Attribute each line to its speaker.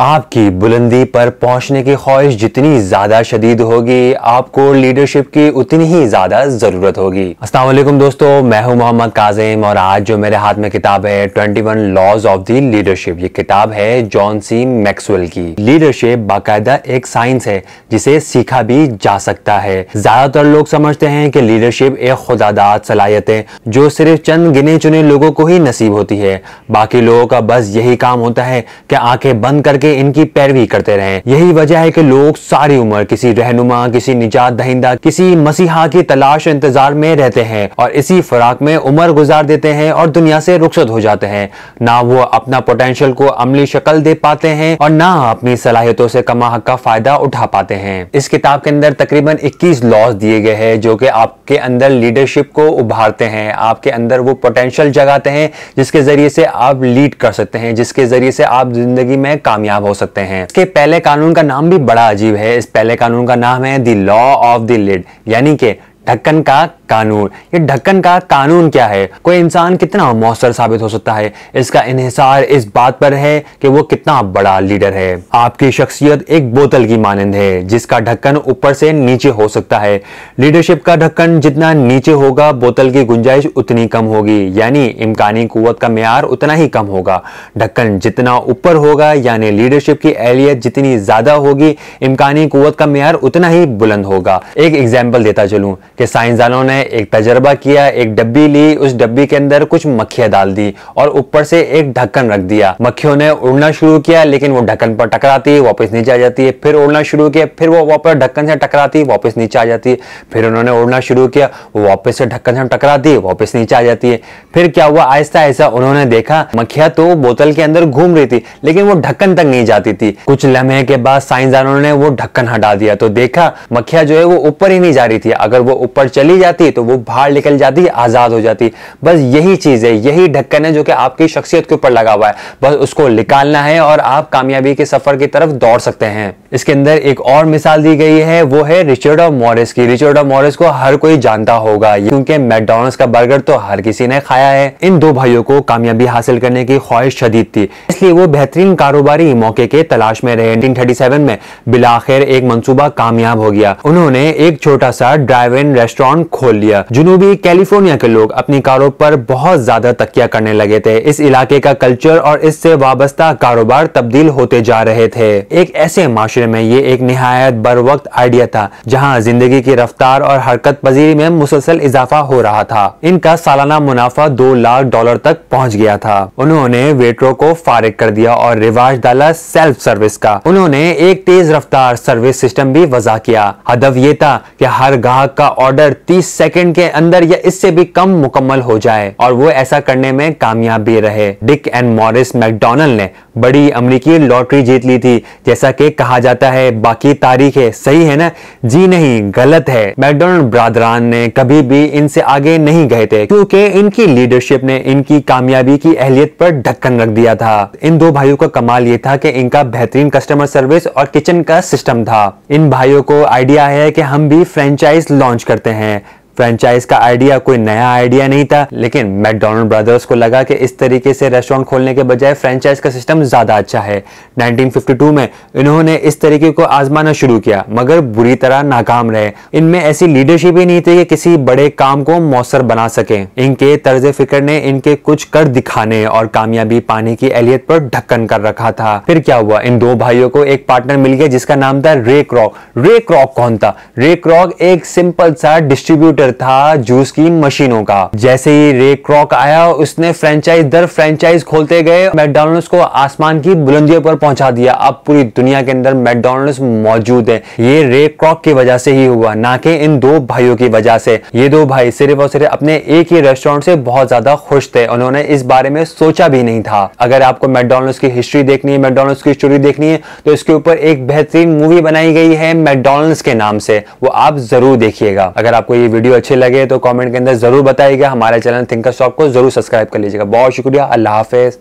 Speaker 1: आपकी बुलंदी पर पहुंचने की ख्वाहिश जितनी ज्यादा शदीद होगी आपको लीडरशिप की उतनी ही ज्यादा जरूरत होगी असलम दोस्तों मैं हूं मोहम्मद काजिम और आज जो मेरे हाथ में किताब है 21 लॉज ऑफ दी लीडरशिप ये किताब है जॉन सी मैक्सवेल की लीडरशिप बाकायदा एक साइंस है जिसे सीखा भी जा सकता है ज्यादातर लोग समझते हैं की लीडरशिप एक खुदादात सलाहियत है जो सिर्फ चंद गिने चुने लोगों को ही नसीब होती है बाकी लोगों का बस यही काम होता है की आंखें बंद करके करके इनकी पैरवी करते रहे यही वजह है कि लोग सारी उम्र किसी रहनुमा किसी निजात दहिंदा किसी मसीहा की तलाश इंतजार में रहते हैं और इसी फराक में उम्र गुजार देते हैं और दुनिया से रुखसत हो जाते हैं ना वो अपना पोटेंशियल को अमली शक्ल दे पाते हैं और ना अपनी सलाहियतों से कमा हक का फायदा उठा पाते हैं इस किताब के अंदर तकरीबन 21 लॉज दिए गए हैं जो कि आपके अंदर लीडरशिप को उभारते हैं आपके अंदर वो पोटेंशियल जगाते हैं जिसके जरिए से आप लीड कर सकते हैं जिसके जरिए से आप जिंदगी में कामयाब कामयाब हो सकते हैं इसके पहले कानून का नाम भी बड़ा अजीब है इस पहले कानून का नाम है the law of the lid यानी कि ढक्कन का कानून ये ढक्कन का कानून क्या है कोई इंसान कितना मौसर साबित हो सकता है इसका इन्हिसार इस बात पर है कि वो कितना बड़ा लीडर है आपकी शख्सियत एक बोतल की मानंद है जिसका ढक्कन ऊपर से नीचे हो सकता है लीडरशिप का ढक्कन जितना नीचे होगा बोतल की गुंजाइश उतनी कम होगी यानी इम्कानी कुत का मैार उतना ही कम होगा ढक्कन जितना ऊपर होगा यानी लीडरशिप की एहलियत जितनी ज्यादा होगी इम्कानी कुत का मैार उतना ही बुलंद होगा एक एग्जाम्पल देता चलूँ कि साइंसदानों ने एक तजर्बा किया एक डब्बी ली उस डब्बी के अंदर कुछ मक्खियां डाल दी और ऊपर से एक ढक्कन रख दिया मक्खियों ने उड़ना शुरू किया लेकिन वो ढक्कन पर टकराती वापस नीचे आ जाती है फिर उड़ना शुरू किया फिर वो वापस ढक्कन से टकराती वापस नीचे आ जाती है फिर उन्होंने उड़ना शुरू किया वो वापस से ढक्कन से टकराती वापस नीचे आ जाती है फिर क्या हुआ आहिस्ता आहिस्ता उन्होंने देखा मक्खिया तो बोतल के अंदर घूम रही थी लेकिन वो ढक्कन तक नहीं जाती थी कुछ लम्हे के बाद साइंसदानों ने वो ढक्कन हटा दिया तो देखा मक्खिया जो है वो ऊपर ही नहीं जा रही थी अगर वो ऊपर चली जाती तो वो बाहर निकल जाती आज़ाद हो जाती बस यही चीज़ है यही ढक्कन है जो कि आपकी शख्सियत के ऊपर लगा हुआ है बस उसको निकालना है और आप कामयाबी के सफ़र की तरफ दौड़ सकते हैं इसके अंदर एक और मिसाल दी गई है वो है रिचर्ड ऑफ मॉरिस की रिचर्ड ऑफ मॉरिस को हर कोई जानता होगा क्योंकि मैकडोनल्स का बर्गर तो हर किसी ने खाया है इन दो भाइयों को कामयाबी हासिल करने की ख्वाहिश शदीद थी इसलिए वो बेहतरीन कारोबारी मौके के तलाश में रहे सेवन में बिलाखिर एक मनसूबा कामयाब हो गया उन्होंने एक छोटा सा ड्राइव इन रेस्टोरेंट खोल लिया जुनूबी कैलिफोर्निया के लोग अपनी कारों पर बहुत ज्यादा तकिया करने लगे थे इस इलाके का कल्चर और इससे वाबस्ता कारोबार तब्दील होते जा रहे थे एक ऐसे माशरे में ये एक नहायत बर वक्त आइडिया था जहाँ जिंदगी की रफ्तार और हरकत पजीरी में मुसलसल इजाफा हो रहा था इनका सालाना मुनाफा दो लाख डॉलर तक पहुँच गया था उन्होंने वेटरों को फारिग कर दिया और रिवाज डाला सेल्फ सर्विस का उन्होंने एक तेज रफ्तार सर्विस सिस्टम भी वजह किया हदफ ये था कि हर ग्राहक का ऑर्डर 30 सेकंड के अंदर या इससे भी कम मुकम्मल हो जाए और वो ऐसा करने में कामयाब भी रहे डिक एंड मॉरिस मैकडोनल्ड ने बड़ी अमरीकी लॉटरी जीत ली थी जैसा कि कहा जाता है बाकी तारीख है सही है ना जी नहीं गलत है मैकडोनल्ड ब्रादरान ने कभी भी इनसे आगे नहीं गए थे क्योंकि इनकी लीडरशिप ने इनकी कामयाबी की अहलियत पर ढक्कन रख दिया था इन दो भाइयों का कमाल ये था कि इनका बेहतरीन कस्टमर सर्विस और किचन का सिस्टम था इन भाइयों को आइडिया है कि हम भी फ्रेंचाइज लॉन्च करते हैं फ्रेंचाइज का आइडिया कोई नया आइडिया नहीं था लेकिन मैकडोनल्ड ब्रदर्स को लगा कि इस तरीके से रेस्टोरेंट खोलने के बजाय फ्रेंचाइज का सिस्टम ज़्यादा अच्छा है 1952 में इन्होंने इस तरीके को आजमाना शुरू किया मगर बुरी तरह नाकाम रहे इनमें ऐसी लीडरशिप ही नहीं थी कि किसी बड़े काम को मौसर बना सके इनके तर्ज फिक्र ने इनके कुछ कर दिखाने और कामयाबी पाने की एहलियत पर ढक्कन कर रखा था फिर क्या हुआ इन दो भाइयों को एक पार्टनर मिल गया जिसका नाम था रे क्रॉक रे क्रॉक कौन था रे क्रॉक एक सिंपल सा डिस्ट्रीब्यूटर कंपटीटर था जूस की मशीनों का जैसे ही रे क्रॉक आया उसने फ्रेंचाइज दर फ्रेंचाइज खोलते गए मैकडोनल्ड को आसमान की बुलंदियों पर पहुंचा दिया अब पूरी दुनिया के अंदर मैकडोनल्ड मौजूद है ये रे क्रॉक की वजह से ही हुआ ना कि इन दो भाइयों की वजह से ये दो भाई सिर्फ और सिर्फ अपने एक ही रेस्टोरेंट से बहुत ज्यादा खुश थे उन्होंने इस बारे में सोचा भी नहीं था अगर आपको मैकडोनल्ड की हिस्ट्री देखनी है मैकडोनल्ड की स्टोरी देखनी है तो इसके ऊपर एक बेहतरीन मूवी बनाई गई है मैकडोनल्ड के नाम से वो आप जरूर देखिएगा अगर आपको ये वीडियो वीडियो अच्छे लगे तो कमेंट के अंदर जरूर बताइएगा हमारे चैनल थिंकर शॉप को जरूर सब्सक्राइब कर लीजिएगा बहुत शुक्रिया अल्लाह हाफिज